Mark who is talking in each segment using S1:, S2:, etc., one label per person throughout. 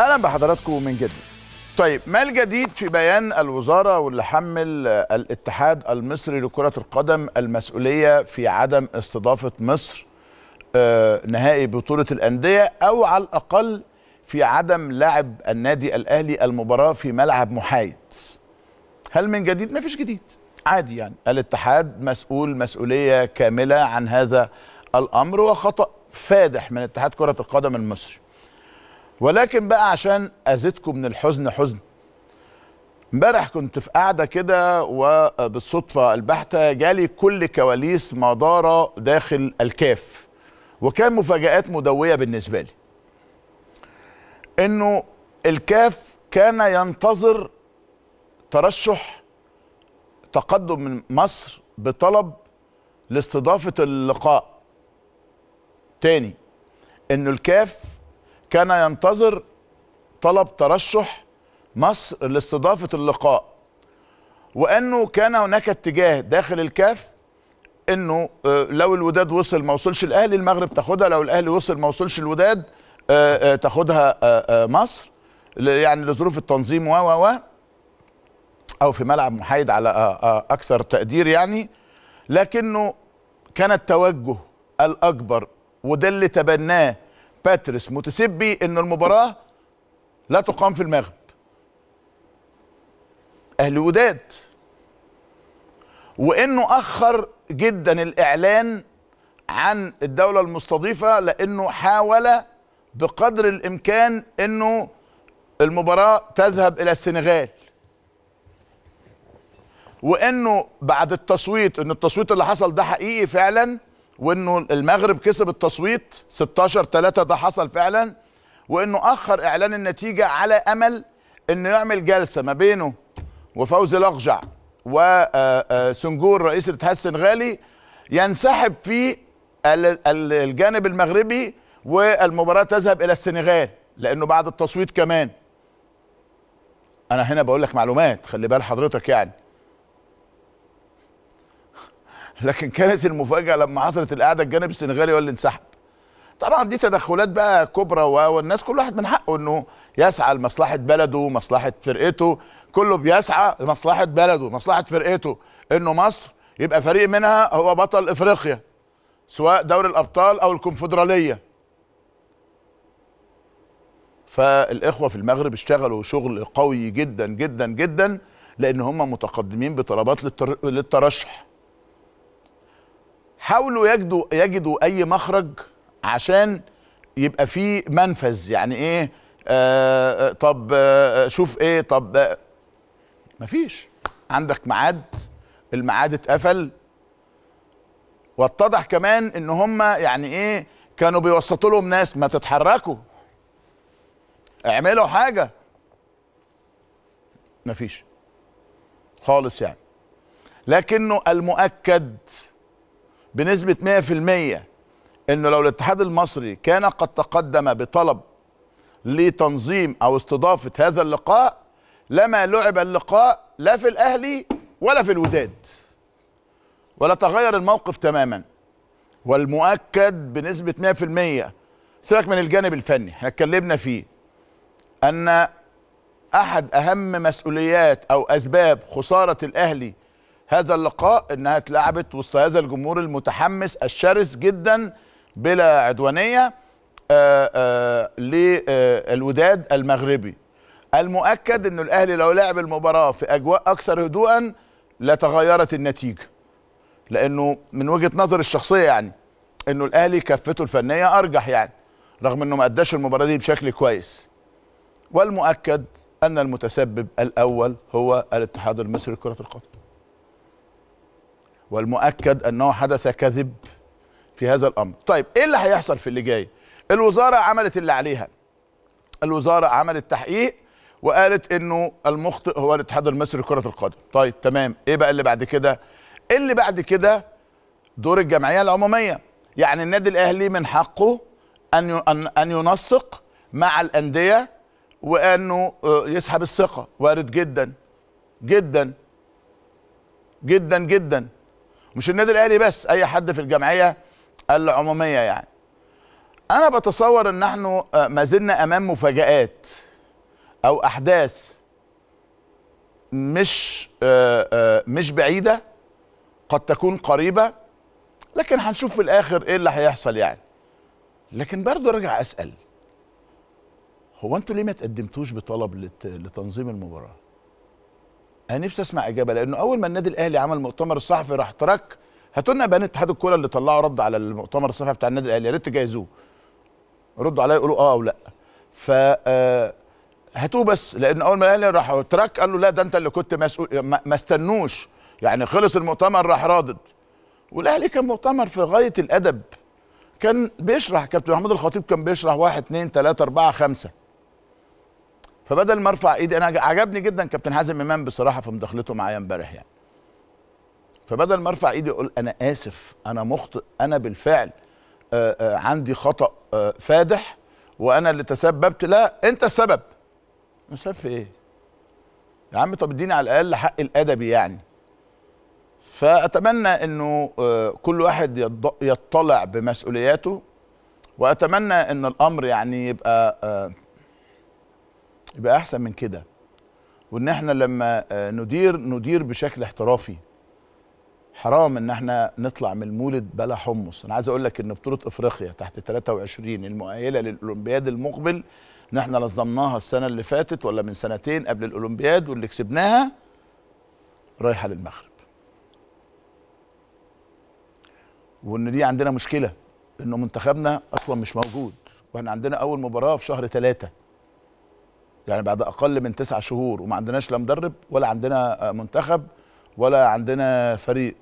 S1: اهلا بحضراتكم من جديد طيب ما الجديد في بيان الوزاره واللي حمل الاتحاد المصري لكره القدم المسؤوليه في عدم استضافه مصر آه، نهائي بطوله الانديه او على الاقل في عدم لعب النادي الاهلي المباراه في ملعب محايد هل من جديد ما فيش جديد عادي يعني الاتحاد مسؤول مسؤوليه كامله عن هذا الامر وخطا فادح من اتحاد كره القدم المصري ولكن بقى عشان اذيتكم من الحزن حزن امبارح كنت في قاعده كده وبالصدفه البحته جالي كل كواليس ما دار داخل الكاف وكان مفاجات مدويه بالنسبه لي انه الكاف كان ينتظر ترشح تقدم من مصر بطلب لاستضافه اللقاء تاني انه الكاف كان ينتظر طلب ترشح مصر لاستضافه اللقاء وانه كان هناك اتجاه داخل الكاف انه آه، لو الوداد وصل ما وصلش الاهلي المغرب تاخدها لو الاهلي وصل ما وصلش الوداد آه، آه، تاخدها مصر يعني لظروف التنظيم و و او في ملعب محايد على اكثر تقدير يعني لكنه كان التوجه الاكبر وده اللي تبناه باتريس متسبي ان المباراه لا تقام في المغرب اهل وداد وانه اخر جدا الاعلان عن الدوله المستضيفه لانه حاول بقدر الامكان انه المباراه تذهب الى السنغال وانه بعد التصويت ان التصويت اللي حصل ده حقيقي فعلا وانه المغرب كسب التصويت 16 3 ده حصل فعلا وانه اخر اعلان النتيجه على امل انه يعمل جلسه ما بينه وفوزي الاقجع وسنجور آه، آه، رئيس الاتحاد السنغالي ينسحب في الجانب المغربي والمباراه تذهب الى السنغال لانه بعد التصويت كمان انا هنا بقول لك معلومات خلي بال حضرتك يعني لكن كانت المفاجاه لما حصلت القعده الجانب السنغالي هو اللي انسحب طبعا دي تدخلات بقى كبرى والناس كل واحد من حقه انه يسعى لمصلحه بلده ومصلحه فرقته كله بيسعى لمصلحه بلده مصلحه فرقته انه مصر يبقى فريق منها هو بطل افريقيا سواء دوري الابطال او الكونفدراليه فالاخوه في المغرب اشتغلوا شغل قوي جدا جدا جدا لان هم متقدمين بطلبات للترشح حاولوا يجدوا يجدوا اي مخرج عشان يبقى في منفذ يعني ايه آه, آه، طب آه،, آه شوف ايه طب آه مفيش عندك ميعاد الميعاد اتقفل واتضح كمان ان هم يعني ايه كانوا بيوسطوا لهم ناس ما تتحركوا اعملوا حاجه مفيش خالص يعني لكنه المؤكد بنسبه 100% انه لو الاتحاد المصري كان قد تقدم بطلب لتنظيم او استضافه هذا اللقاء لما لعب اللقاء لا في الاهلي ولا في الوداد ولا تغير الموقف تماما والمؤكد بنسبه 100% سيبك من الجانب الفني احنا اتكلمنا فيه ان احد اهم مسؤوليات او اسباب خساره الاهلي هذا اللقاء انها اتلعبت وسط هذا الجمهور المتحمس الشرس جدا بلا عدوانيه آه، آه، للوداد المغربي المؤكد انه الاهلي لو لعب المباراه في اجواء اكثر هدوءا لتغيرت النتيجه لانه من وجهه نظر الشخصيه يعني انه الاهلي كفته الفنيه ارجح يعني رغم انه ما اداش المباراه دي بشكل كويس والمؤكد ان المتسبب الاول هو الاتحاد المصري لكره القدم والمؤكد انه حدث كذب في هذا الامر طيب ايه اللي هيحصل في اللي جاي الوزاره عملت اللي عليها الوزاره عملت تحقيق وقالت انه المخطئ هو الاتحاد المصري لكره القدم طيب تمام ايه بقى اللي بعد كده إيه اللي بعد كده دور الجمعيه العموميه يعني النادي الاهلي من حقه ان ان ينسق مع الانديه وانه آه، يسحب الثقه وارد جدا جدا جدا جدا مش النادي الاهلي بس اي حد في الجمعيه العموميه يعني انا بتصور ان نحن آه، ما زلنا امام مفاجات او احداث مش آه، آه، مش بعيده قد تكون قريبه لكن هنشوف في الاخر ايه اللي هيحصل يعني لكن برضه ارجع اسال هو انتوا ليه ما تقدمتوش بطلب لتنظيم المباراه انا نفسي اسمع اجابه لانه اول ما النادي الاهلي عمل مؤتمر صحفي راح ترك هاتوا لنا بيان اتحاد الكوره اللي طلعوا رد على المؤتمر الصحفي بتاع النادي الاهلي يا ريت تجهزوه ردوا عليا يقولوا اه او لا ف آه، هاتوه بس لان اول ما الاهلي راح ترك قال له لا ده انت اللي كنت مسؤول ما استنوش يعني خلص المؤتمر راح رادد والاهلي كان مؤتمر في غايه الادب كان بيشرح كابتن محمود الخطيب كان بيشرح واحد اثنين ثلاثة أربعة خمسة فبدل ما ارفع ايدي انا عجبني جدا كابتن حازم امام بصراحه في مداخلته معايا امبارح يعني فبدل ما ارفع ايدي اقول انا اسف انا مخطئ انا بالفعل آآ آه، آآ آه، عندي خطا آه، فادح وانا اللي تسببت لا انت السبب السبب في ايه يا عم طب اديني على الاقل حق الادبي يعني فاتمنى انه كل واحد يطلع بمسؤولياته واتمنى ان الامر يعني يبقى يبقى احسن من كده وان احنا لما آه، ندير ندير بشكل احترافي حرام ان احنا نطلع من المولد بلا حمص انا عايز اقول لك ان بطوله افريقيا تحت 23 المؤهله للاولمبياد المقبل ان احنا نظمناها السنه اللي فاتت ولا من سنتين قبل الاولمبياد واللي كسبناها رايحه للمغرب وان دي عندنا مشكله انه منتخبنا اصلا مش موجود واحنا عندنا اول مباراه في شهر ثلاثة يعني بعد اقل من تسع شهور وما عندناش لا مدرب ولا عندنا منتخب ولا عندنا فريق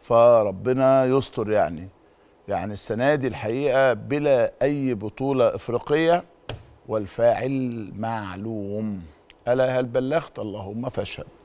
S1: فربنا يستر يعني يعني السنه دي الحقيقه بلا اي بطوله افريقيه والفاعل معلوم الا هل بلغت اللهم فاشهد